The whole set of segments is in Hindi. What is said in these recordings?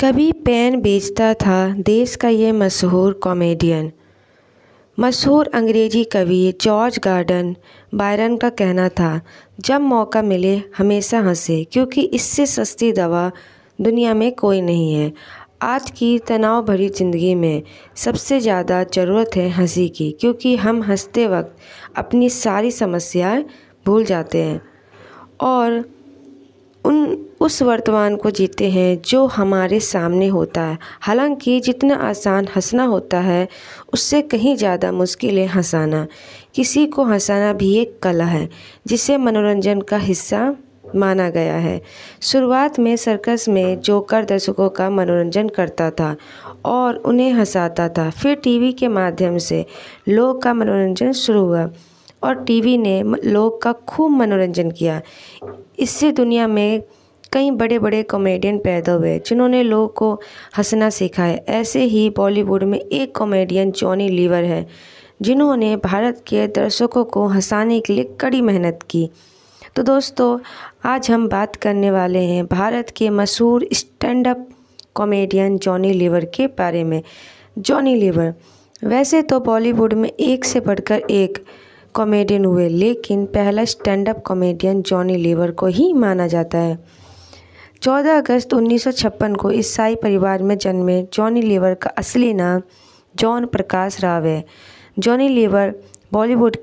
कभी पेन बेचता था देश का ये मशहूर कॉमेडियन मशहूर अंग्रेजी कवि जॉर्ज गार्डन बायरन का कहना था जब मौका मिले हमेशा हंसे क्योंकि इससे सस्ती दवा दुनिया में कोई नहीं है आज की तनाव भरी ज़िंदगी में सबसे ज़्यादा ज़रूरत है हंसी की क्योंकि हम हंसते वक्त अपनी सारी समस्याएं भूल जाते हैं और उन उस वर्तमान को जीते हैं जो हमारे सामने होता है हालांकि जितना आसान हंसना होता है उससे कहीं ज़्यादा मुश्किल है हंसाना किसी को हंसाना भी एक कला है जिसे मनोरंजन का हिस्सा माना गया है शुरुआत में सर्कस में जोकर दर्शकों का मनोरंजन करता था और उन्हें हंसाता था फिर टीवी के माध्यम से लोग का मनोरंजन शुरू हुआ और टीवी ने लोग का खूब मनोरंजन किया इससे दुनिया में कई बड़े बड़े कॉमेडियन पैदा हुए जिन्होंने लोगों को हंसना सिखाया ऐसे ही बॉलीवुड में एक कॉमेडियन जॉनी लीवर है जिन्होंने भारत के दर्शकों को हंसाने के लिए कड़ी मेहनत की तो दोस्तों आज हम बात करने वाले हैं भारत के मशहूर stand up comedian Johnny Lever के बारे में जॉनी लीवर वैसे तो बॉलीवुड में एक से बढ़कर एक कॉमेडियन हुए लेकिन पहला stand up comedian Johnny Lever को ही माना जाता है 14 अगस्त 1956 को ईसाई परिवार में जन्मे जॉनी लीवर का असली नाम जॉन प्रकाश राव है जॉनी लीवर बॉलीवुड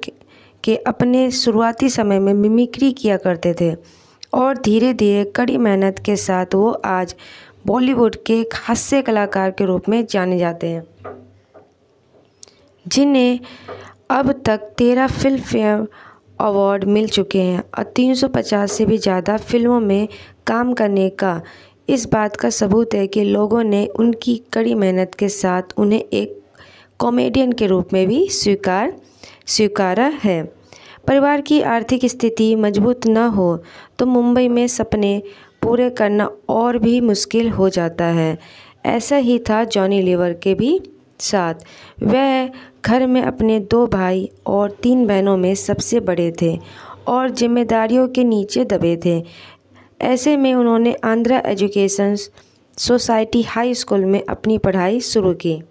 के अपने शुरुआती समय में मिमिक्री किया करते थे और धीरे धीरे कड़ी मेहनत के साथ वो आज बॉलीवुड के हास्य कलाकार के रूप में जाने जाते हैं जिन्हें अब तक तेरह फिल्म फेयर अवार्ड मिल चुके हैं और तीन सौ पचास से भी ज़्यादा फ़िल्मों में काम करने का इस बात का सबूत है कि लोगों ने उनकी कड़ी मेहनत के साथ उन्हें एक कॉमेडियन के रूप में भी स्वीकार स्वीकारा है परिवार की आर्थिक स्थिति मजबूत न हो तो मुंबई में सपने पूरे करना और भी मुश्किल हो जाता है ऐसा ही था जॉनी लीवर के भी साथ वह घर में अपने दो भाई और तीन बहनों में सबसे बड़े थे और जिम्मेदारियों के नीचे दबे थे ऐसे में उन्होंने Andhra education society high school में अपनी पढ़ाई शुरू की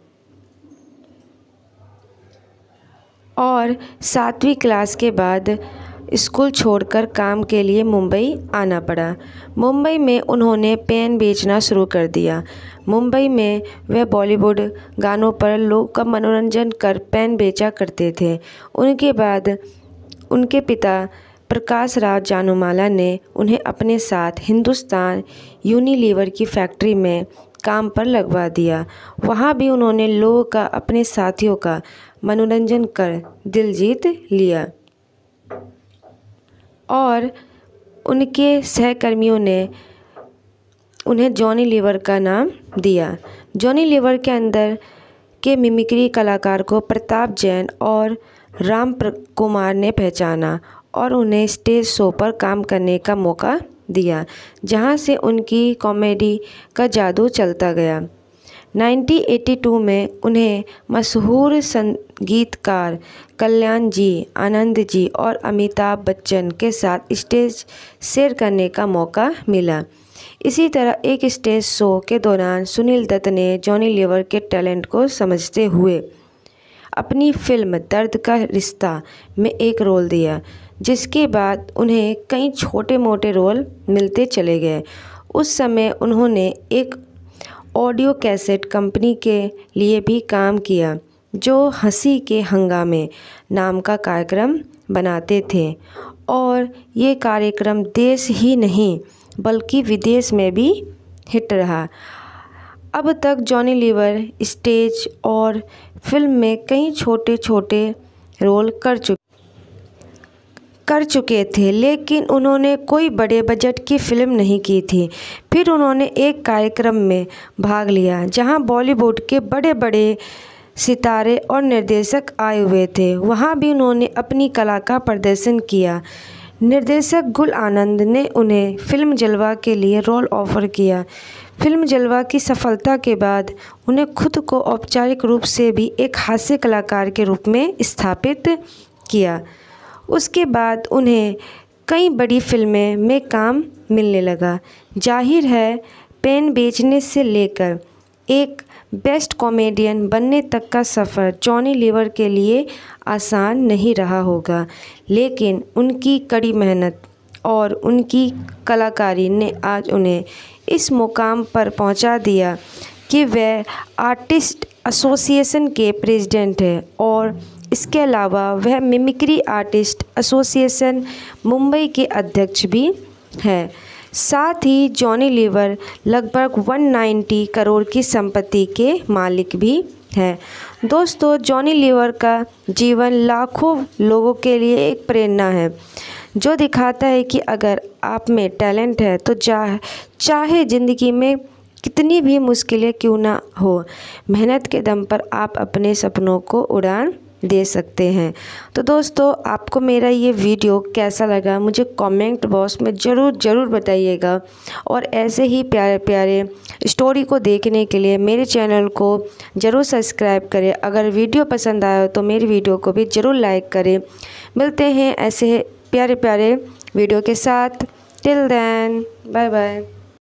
और सातवीं क्लास के बाद स्कूल छोड़कर काम के लिए मुंबई आना पड़ा मुंबई में उन्होंने पेन बेचना शुरू कर दिया मुंबई में वह बॉलीवुड गानों पर लोग का मनोरंजन कर पेन बेचा करते थे उनके बाद उनके पिता प्रकाश राव जानूमाला ने उन्हें अपने साथ हिंदुस्तान यूनिलीवर की फैक्ट्री में काम पर लगवा दिया वहाँ भी उन्होंने लोगों का अपने साथियों का मनोरंजन कर दिल जीत लिया और उनके सहकर्मियों ने उन्हें जॉनी लीवर का नाम दिया जॉनी लीवर के अंदर के मिमिक्री कलाकार को प्रताप जैन और राम कुमार ने पहचाना और उन्हें स्टेज शो पर काम करने का मौका दिया जहाँ से उनकी कॉमेडी का जादू चलता गया 1982 में उन्हें मशहूर संगीतकार कल्याण जी आनंद जी और अमिताभ बच्चन के साथ स्टेज शेयर करने का मौका मिला इसी तरह एक स्टेज शो के दौरान सुनील दत्त ने जॉनी लिवर के टैलेंट को समझते हुए अपनी फिल्म दर्द का रिश्ता में एक रोल दिया जिसके बाद उन्हें कई छोटे मोटे रोल मिलते चले गए उस समय उन्होंने एक ऑडियो कैसेट कंपनी के लिए भी काम किया जो हंसी के हंगामे नाम का कार्यक्रम बनाते थे और ये कार्यक्रम देश ही नहीं बल्कि विदेश में भी हिट रहा अब तक जॉनी लीवर स्टेज और फिल्म में कई छोटे छोटे रोल कर चुके कर चुके थे लेकिन उन्होंने कोई बड़े बजट की फ़िल्म नहीं की थी फिर उन्होंने एक कार्यक्रम में भाग लिया जहां बॉलीवुड के बड़े बड़े सितारे और निर्देशक आए हुए थे वहां भी उन्होंने अपनी कला का प्रदर्शन किया निर्देशक गुल आनंद ने उन्हें फिल्म जलवा के लिए रोल ऑफ़र किया फिल्म जलवा की सफलता के बाद उन्हें खुद को औपचारिक रूप से भी एक हास्य कलाकार के रूप में स्थापित किया उसके बाद उन्हें कई बड़ी फ़िल्में में काम मिलने लगा ज़ाहिर है पेन बेचने से लेकर एक बेस्ट कॉमेडियन बनने तक का सफ़र जॉनी लीवर के लिए आसान नहीं रहा होगा लेकिन उनकी कड़ी मेहनत और उनकी कलाकारी ने आज उन्हें इस मुकाम पर पहुंचा दिया कि वह आर्टिस्ट एसोसिएशन के प्रेसिडेंट हैं और इसके अलावा वह मिमिक्री आर्टिस्ट एसोसिएशन मुंबई के अध्यक्ष भी हैं साथ ही जॉनी लीवर लगभग 190 करोड़ की संपत्ति के मालिक भी हैं दोस्तों जॉनी लीवर का जीवन लाखों लोगों के लिए एक प्रेरणा है जो दिखाता है कि अगर आप में टैलेंट है तो चाहे चाहे ज़िंदगी में कितनी भी मुश्किलें क्यों ना हो मेहनत के दम पर आप अपने सपनों को उड़ान दे सकते हैं तो दोस्तों आपको मेरा ये वीडियो कैसा लगा मुझे कमेंट बॉक्स में ज़रूर ज़रूर बताइएगा और ऐसे ही प्यारे प्यारे स्टोरी को देखने के लिए मेरे चैनल को ज़रूर सब्सक्राइब करें अगर वीडियो पसंद आया तो मेरी वीडियो को भी ज़रूर लाइक करें मिलते हैं ऐसे प्यारे प्यारे वीडियो के साथ टिल दैन बाय बाय